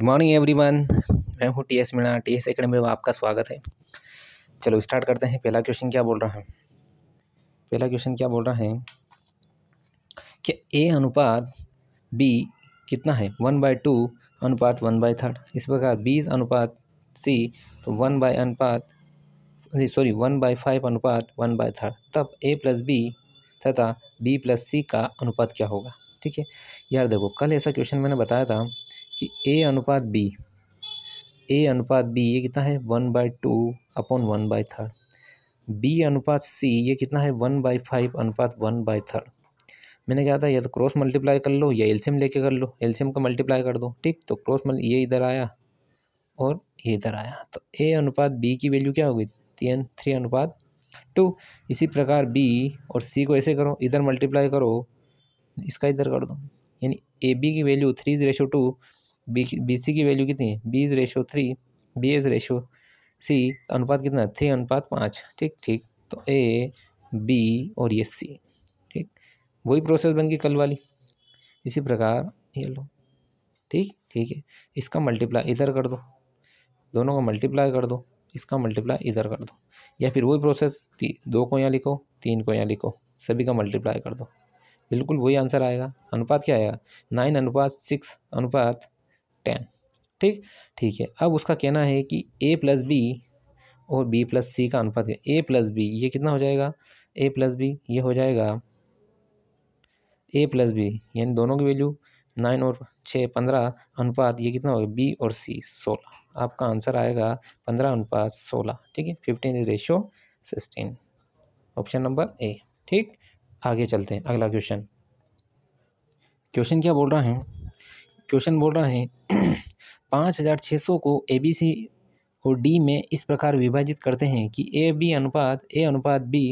good morning everyone मैं हूँ T S Meena T S academy में आपका स्वागत है चलो स्टार्ट करते हैं पहला क्वेश्चन क्या बोल रहा है पहला क्वेश्चन क्या बोल रहा है कि ए अनुपात बी कितना है वन बाय टू अनुपात वन बाय थर्ड इस प्रकार बी अनुपात सी तो वन बाय अनुपात सॉरी वन बाय फाइव अनुपात वन बाय थर्ड तब ए प्लस बी तथा बी प्लस सी का अनुपात क्या होगा ठीक है यार देखो कल ऐसा क्वेश्चन मैंने बताया था कि ए अनुपात बी ए अनुपात बी ये कितना है one by two upon one by third B अनुपात सी ये कितना है वन बाई फाइव अनुपात वन बाई थर्ड मैंने कहा था या तो क्रॉस मल्टीप्लाई कर लो या एल्शियम लेके कर लो एल्शियम का मल्टीप्लाई कर दो ठीक तो क्रॉस मल ये इधर आया और ये इधर आया तो ए अनुपात बी की वैल्यू क्या होगी तीन थ्री अनुपात टू इसी प्रकार बी और सी को ऐसे करो इधर मल्टीप्लाई करो इसका इधर कर दो यानी ए बी की value three ratio two B B C की वैल्यू कितनी है B is ratio three B is ratio C अनुपात कितना है थ्री अनुपात पाँच ठीक ठीक तो ए बी और ये सी ठीक वही प्रोसेस बन गई कल वाली इसी प्रकार ये लो ठीक ठीक है इसका मल्टीप्लाई इधर कर दो दोनों का मल्टीप्लाई कर दो इसका मल्टीप्लाई इधर कर दो या फिर वही प्रोसेस दो को यहाँ लिखो तीन को यहाँ लिखो सभी का मल्टीप्लाई कर दो बिल्कुल वही आंसर आएगा अनुपात क्या आएगा नाइन अनुपात सिक्स अनुपात टेन ठीक ठीक है अब उसका कहना है कि ए प्लस बी और बी प्लस सी का अनुपात है ए प्लस बी ये कितना हो जाएगा ए प्लस बी ये हो जाएगा ए प्लस बी यानी दोनों की वैल्यू नाइन और छः पंद्रह अनुपात ये कितना होगा बी और सी सोलह आपका आंसर आएगा पंद्रह अनुपात सोलह ठीक है fifteen is ratio sixteen option number A ठीक आगे चलते हैं अगला क्वेश्चन क्वेश्चन क्या बोल रहा है क्वेश्चन बोल रहा है पाँच हज़ार छः सौ को ए बी सी और डी में इस प्रकार विभाजित करते हैं कि ए बी अनुपात ए अनुपात बी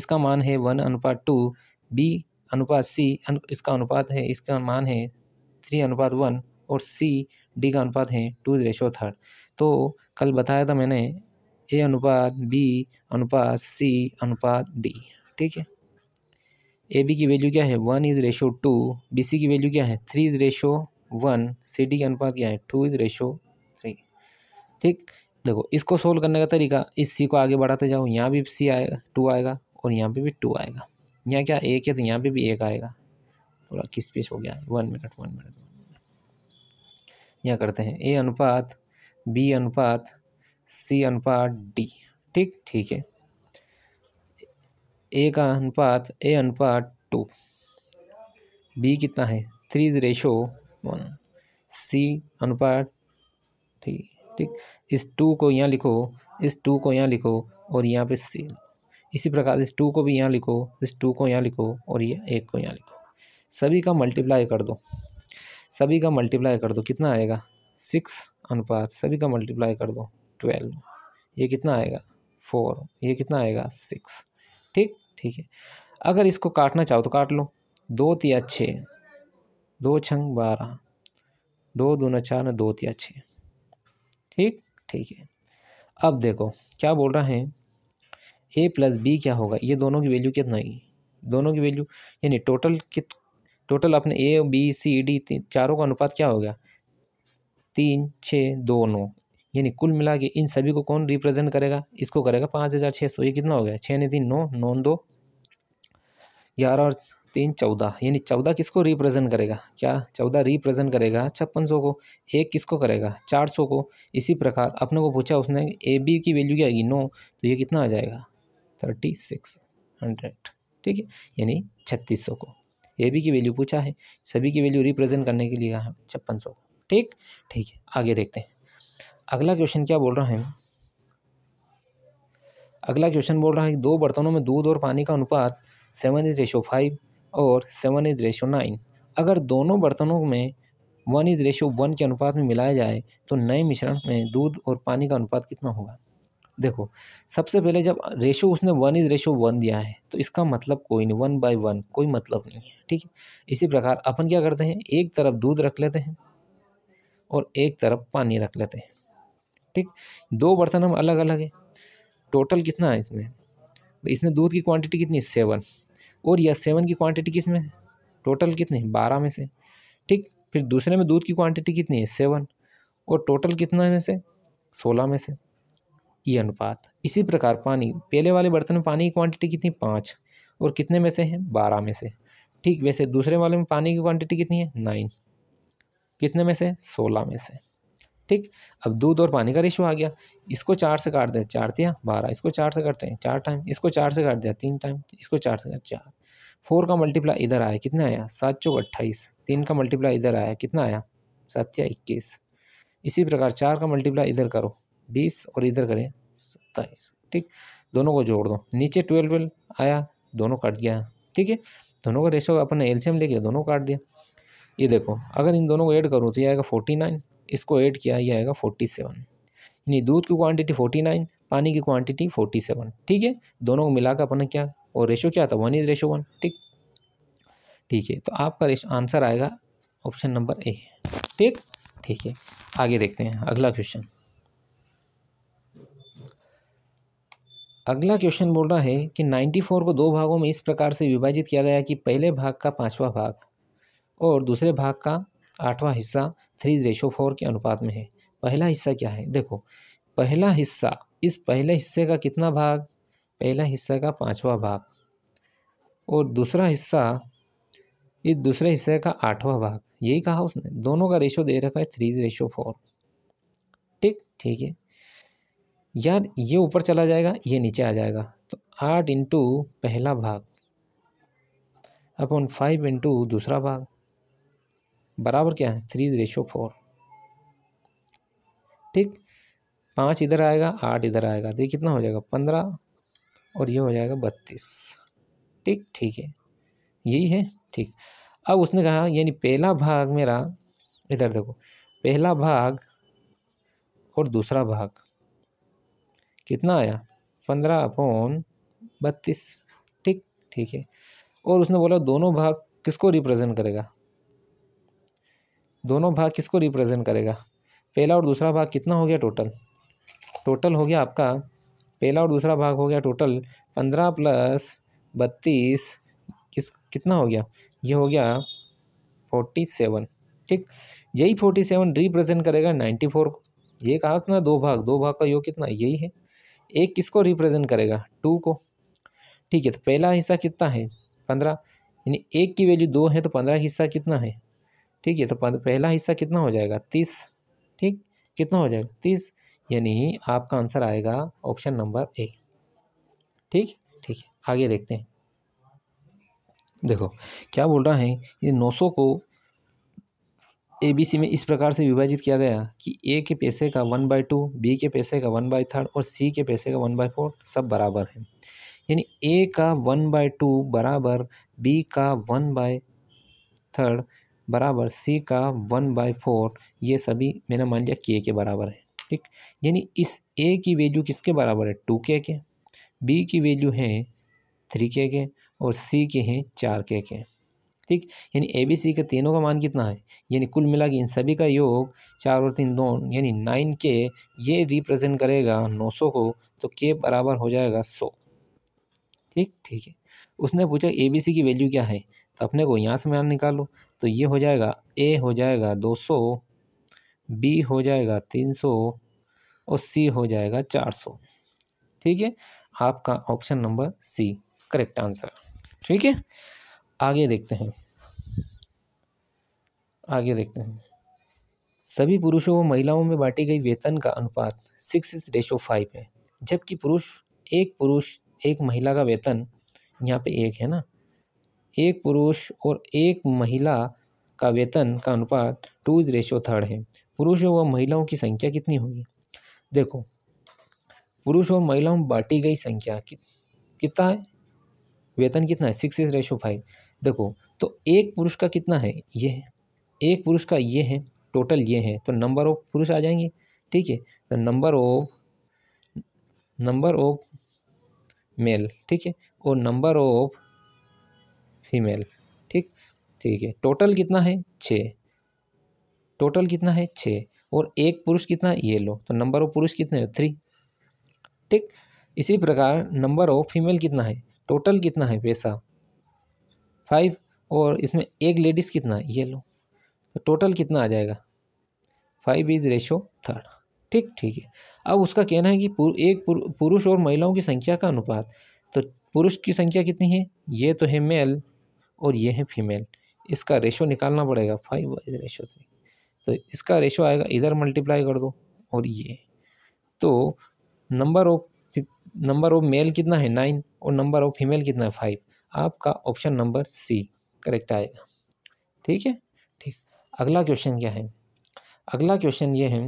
इसका मान है वन अनुपात टू बी अनुपात सी अनु, इसका अनुपात है इसका मान है थ्री अनुपात वन और सी डी का अनुपात है टू रेशो थर्ड तो कल बताया था मैंने ए अनुपात बी अनुपात सी अनुपात डी ठीक है ए बी की वैल्यू क्या है one is ratio two B C की वैल्यू क्या है three is ratio one C D का अनुपात क्या है टू इज़ रेशो थ्री ठीक देखो इसको सोल्व करने का तरीका इस सी को आगे बढ़ाते जाओ यहाँ भी सी आएगा टू आएगा और यहाँ पे भी टू आएगा यहाँ क्या एक है तो यहाँ पे भी एक आएगा थोड़ा किस पीस हो गया है वन मिनट वन मिनट यहाँ करते हैं ए अनुपात बी अनुपात सी अनुपात डी ठीक ठीक है ए का अनुपात ए अनुपात टू बी कितना है three is ratio one C अनुपात थ्री ठीक इस टू को यहाँ लिखो इस टू को यहाँ लिखो और यहाँ पे सी इसी प्रकार इस टू को भी यहाँ लिखो इस टू को यहाँ लिखो और ये एक को यहाँ लिखो सभी का मल्टीप्लाई कर दो सभी का मल्टीप्लाई कर दो कितना आएगा सिक्स अनुपात सभी का मल्टीप्लाई कर दो ट्वेल्व ये कितना आएगा फोर ये कितना आएगा सिक्स ठीक ठीक है अगर इसको काटना चाहो तो काट लो दो तिया छः दो छंग बारह दो न चार दो तिया छः ठीक ठीक है अब देखो क्या बोल रहा है ए प्लस बी क्या होगा ये दोनों की वैल्यू कितना होगी दोनों की वैल्यू यानी टोटल कित टोटल अपने ए बी सी डी चारों का अनुपात क्या हो गया तीन छः दो नौ यानी कुल मिला के इन सभी को कौन रिप्रेजेंट करेगा इसको करेगा पाँच हज़ार छः सौ ये कितना हो गया छः नहीं तीन नौ नौ दो ग्यारह और तीन चौदह यानी चौदह किसको रिप्रेजेंट करेगा क्या चौदह रिप्रेजेंट करेगा छप्पन सौ को एक किसको करेगा चार सौ को इसी प्रकार अपने को पूछा उसने ए बी की वैल्यू क्या आएगी नौ तो ये कितना आ जाएगा थर्टी सिक्स हंड्रेड ठीक है यानी छत्तीस सौ को ए बी की वैल्यू पूछा है सभी की वैल्यू रिप्रेजेंट करने के लिए कहा छप्पन सौ ठीक ठीक है आगे देखते हैं अगला क्वेश्चन क्या बोल रहा है अगला क्वेश्चन बोल रहा है दो बर्तनों में दूध और पानी का अनुपात सेवन इज रेशो फाइव और सेवन इज रेशो नाइन अगर दोनों बर्तनों में वन इज रेशो वन के अनुपात में मिलाया जाए तो नए मिश्रण में दूध और पानी का अनुपात कितना होगा देखो सबसे पहले जब रेशो उसने वन इज रेशो वन दिया है तो इसका मतलब कोई नहीं वन बाई वन कोई मतलब नहीं है ठीक है इसी प्रकार अपन क्या करते हैं एक तरफ दूध रख लेते हैं और एक तरफ पानी रख लेते हैं ठीक दो बर्तन हम अलग अलग है टोटल कितना है इसमें इसमें दूध की क्वांटिटी कितनी सेवन और यह सेवन की क्वांटिटी किस में टोटल कितनी बारह में से ठीक फिर दूसरे में दूध की क्वांटिटी कितनी है सेवन और टोटल कितना में से सोलह में से ये अनुपात इसी प्रकार पानी पहले वाले बर्तन में पानी की क्वांटिटी कितनी पाँच और कितने में से है बारह में से ठीक वैसे दूसरे वाले में पानी की क्वांटिटी कितनी है नाइन कितने में से सोलह में से ठीक अब दूध और पानी का रेशो आ गया इसको चार से काट दें चार दिया बारह इसको चार से काटते हैं चार टाइम इसको चार से काट दिया तीन टाइम इसको चार से काट चार फोर का मल्टीप्लाई इधर आया कितना आया सात चौक अट्ठाईस तीन का मल्टीप्लाई इधर आया कितना आया सात या इक्कीस इसी प्रकार चार का मल्टीप्लाई इधर करो बीस और इधर करें सत्ताईस ठीक दोनों को जोड़ दो नीचे ट्वेल्व ट्वेल्व आया दोनों कट गया ठीक है दोनों का रेशो अपन ने एल्शियम लेके दोनों काट दिया ये देखो अगर इन दोनों को ऐड करूँ तो ये आएगा फोर्टी नाइन इसको ऐड किया ये आएगा फोर्टी सेवन यानी दूध की क्वांटिटी फोर्टी नाइन पानी की क्वांटिटी फोर्टी सेवन ठीक है दोनों को मिलाकर अपना क्या और रेशो क्या था वन इज रेशो वन ठीक ठीक है तो आपका आंसर आएगा ऑप्शन नंबर ए ठीक ठीक है आगे देखते हैं अगला क्वेश्चन अगला क्वेश्चन बोल रहा है कि नाइन्टी फोर को दो भागों में इस प्रकार से विभाजित किया गया कि पहले भाग का पांचवा भाग और दूसरे भाग का आठवां हिस्सा थ्री रेशो फोर के अनुपात में है पहला हिस्सा क्या है देखो पहला हिस्सा इस पहले हिस्से का कितना भाग पहला हिस्सा का पाँचवा भाग और दूसरा हिस्सा इस दूसरे हिस्से का आठवां भाग यही कहा उसने दोनों का रेशो दे रखा है थ्री रेशो फोर ठीक ठीक है यार ये ऊपर चला जाएगा ये नीचे आ जाएगा तो आठ इंटू पहला भाग अपन फाइव इंटू दूसरा भाग बराबर क्या है थ्री रेशो फोर ठीक पाँच इधर आएगा आठ इधर आएगा तो ये कितना हो जाएगा पंद्रह और ये हो जाएगा बत्तीस ठीक ठीक है यही है ठीक अब उसने कहा यानी पहला भाग मेरा इधर देखो पहला भाग और दूसरा भाग कितना आया पंद्रह अपॉन बत्तीस ठीक ठीक है और उसने बोला दोनों भाग किसको रिप्रेजेंट करेगा दोनों भाग किसको रिप्रेजेंट करेगा पहला और दूसरा भाग कितना हो गया टोटल टोटल हो गया आपका पहला और दूसरा भाग हो गया टोटल पंद्रह प्लस बत्तीस किस कितना हो गया ये हो गया फोर्टी सेवन ठीक यही फोर्टी सेवन रिप्रेजेंट करेगा नाइन्टी फोर को ये कहा था ना दो भाग दो भाग का योग कितना यही है एक किसको रिप्रेजेंट करेगा टू को ठीक है तो पहला हिस्सा कितना है पंद्रह यानी एक की वैल्यू दो है तो पंद्रह हिस्सा कितना है ठीक है तो पहला हिस्सा कितना हो जाएगा तीस ठीक कितना हो जाएगा तीस यानी आपका आंसर आएगा ऑप्शन नंबर ए ठीक ठीक है आगे देखते हैं देखो क्या बोल रहा है ये सौ को ए बी सी में इस प्रकार से विभाजित किया गया कि ए के पैसे का वन बाई टू बी के पैसे का वन बाई थर्ड और सी के पैसे का वन बाई फोर सब बराबर है यानी ए का वन बाई टू बराबर बी का वन बाय थर्ड बराबर सी का वन बाई फोर ये सभी मैंने मान लिया के के बराबर है ठीक यानी इस ए की वैल्यू किसके बराबर है टू के के बी की वैल्यू है थ्री के के और सी के हैं चार के के ठीक यानी ए बी सी के तीनों का मान कितना है यानी कुल मिला के इन सभी का योग चार और तीन दो यानी नाइन के ये रिप्रेजेंट करेगा नौ सौ को तो के बराबर हो जाएगा सौ ठीक ठीक है उसने पूछा ए बी सी की वैल्यू क्या है तो अपने को यहाँ से मान निकालो तो ये हो जाएगा ए हो जाएगा दो सौ बी हो जाएगा तीन सौ और सी हो जाएगा चार सौ ठीक है आपका option number C correct answer ठीक है आगे देखते हैं आगे देखते हैं सभी पुरुषों व महिलाओं में बांटी गई वेतन का अनुपात सिक्स रेशो फाइव है जबकि पुरुष एक पुरुष एक महिला का वेतन यहाँ पे एक है ना एक पुरुष और एक महिला का वेतन का अनुपात टू इज रेशो थर्ड है पुरुषों व महिलाओं की संख्या कितनी होगी देखो पुरुष और महिलाओं में बांटी गई संख्या कितना है वेतन कितना है सिक्स इज रेशो फाइव देखो तो एक पुरुष का कितना है ये है एक पुरुष का ये है टोटल ये है तो नंबर ऑफ पुरुष आ जाएंगे ठीक है तो number of number of male ठीक है और नंबर ऑफ फीमेल ठीक ठीक है टोटल कितना है छः टोटल कितना है छः और एक पुरुष कितना ये लो तो नंबर ऑफ पुरुष कितने हो थ्री ठीक इसी प्रकार नंबर ऑफ फीमेल कितना है टोटल कितना है पैसा फाइव और इसमें एक लेडीज़ कितना है ये लो तो टोटल कितना आ जाएगा फाइव इज रेशो थर्ड ठीक ठीक है अब उसका कहना है कि पुर, एक पुरुष और महिलाओं की संख्या का अनुपात तो पुरुष की संख्या कितनी है ये तो है मेल और ये है फीमेल इसका रेशो निकालना पड़ेगा फाइव वाइज रेशो थ्री तो इसका रेशो आएगा इधर मल्टीप्लाई कर दो और ये तो number of number of male कितना है नाइन और नंबर ऑफ फीमेल कितना है फाइव आपका ऑप्शन नंबर सी करेक्ट आएगा ठीक है ठीक अगला क्वेश्चन क्या है अगला क्वेश्चन ये है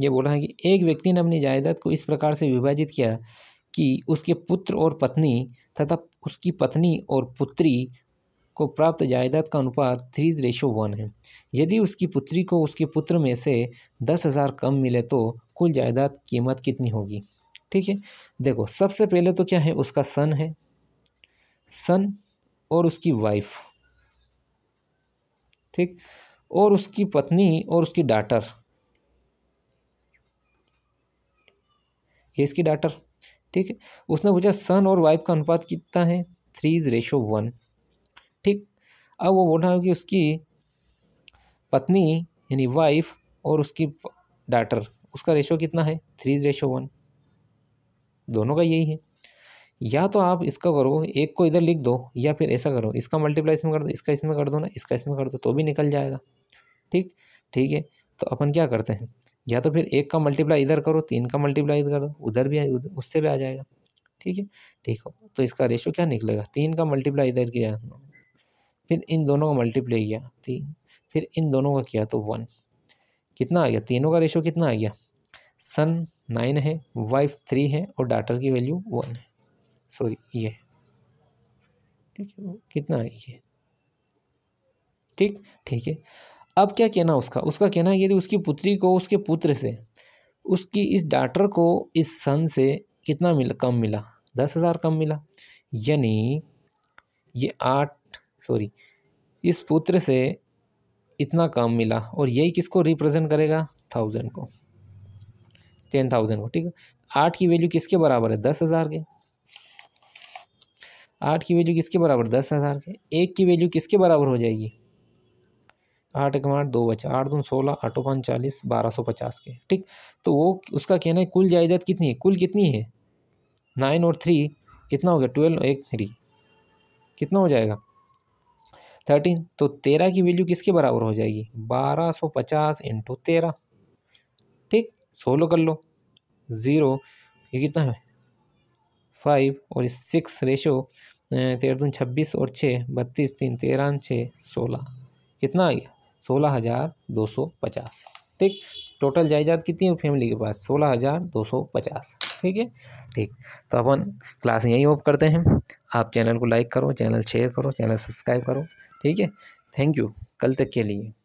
ये बोल रहा है कि एक व्यक्ति ने अपनी जायदाद को इस प्रकार से विभाजित किया कि उसके पुत्र और पत्नी तथा उसकी पत्नी और पुत्री को प्राप्त जायदाद का अनुपात थ्री रेशो वन है यदि उसकी पुत्री को उसके पुत्र में से दस हज़ार कम मिले तो कुल जायदाद कीमत कितनी होगी ठीक है देखो सबसे पहले तो क्या है उसका सन है सन और उसकी वाइफ ठीक और उसकी पत्नी और उसकी डाटर ये इसकी डाटर ठीक है उसने पूछा सन और वाइफ का अनुपात कितना है थ्री इज रेशो वन ठीक अब वो बोल रहा है कि उसकी पत्नी यानी वाइफ और उसकी डाटर उसका रेशो कितना है थ्री इज रेशो वन दोनों का यही है या तो आप इसका करो एक को इधर लिख दो या फिर ऐसा करो इसका मल्टीप्लाई इसमें कर दो इसका इसमें कर दो ना इसका इसमें कर दो तो भी निकल जाएगा ठीक ठीक है तो अपन क्या करते हैं या तो फिर एक का मल्टीप्लाई इधर करो तीन का मल्टीप्लाई इधर करो उधर भी उससे भी आ जाएगा ठीक है ठीक हो तो इसका रेशो क्या निकलेगा तीन का मल्टीप्लाई इधर किया फिर इन दोनों का मल्टीप्लाई किया तीन फिर इन दोनों का किया तो वन कितना आ गया तीनों का रेशो कितना आ गया सन नाइन है वाइफ थ्री है और डाटर की वैल्यू वन है सॉरी ये ठीक है कितना है ये ठीक ठीक है अब क्या कहना उसका उसका कहना है यदि उसकी पुत्री को उसके पुत्र से उसकी इस डाटर को इस सन से कितना मिला कम मिला दस हज़ार कम मिला यानी ये आठ सॉरी इस पुत्र से इतना कम मिला और यही किसको रिप्रेजेंट करेगा थाउजेंड को टेन थाउजेंड को ठीक है आठ की वैल्यू किसके बराबर है दस हज़ार के आठ की वैल्यू किसके बराबर दस हज़ार के एक की वैल्यू किसके बराबर हो जाएगी आठ एकम आठ दो बचा आठ दून सोलह आठों पाँच चालीस बारह सौ पचास के ठीक तो वो उसका कहना है कुल जायदाद कितनी है कुल कितनी है नाइन और थ्री कितना हो गया ट्वेल्व एक थ्री कितना हो जाएगा थर्टीन तो तेरह की वैल्यू किसके बराबर हो जाएगी बारह सौ पचास इंटू तेरह ठीक सोलो कर लो ज़ीरो ये कितना है फाइव और सिक्स रेशो तेरह दून छब्बीस और छः बत्तीस तीन तेरह छः सोलह कितना आ गया सोलह हज़ार दो सौ पचास ठीक टोटल जायदाद कितनी है फैमिली के पास सोलह हज़ार दो सौ पचास ठीक है ठीक तो अपन क्लास यहीं ऑफ करते हैं आप चैनल को लाइक करो चैनल शेयर करो चैनल सब्सक्राइब करो ठीक है थैंक यू कल तक के लिए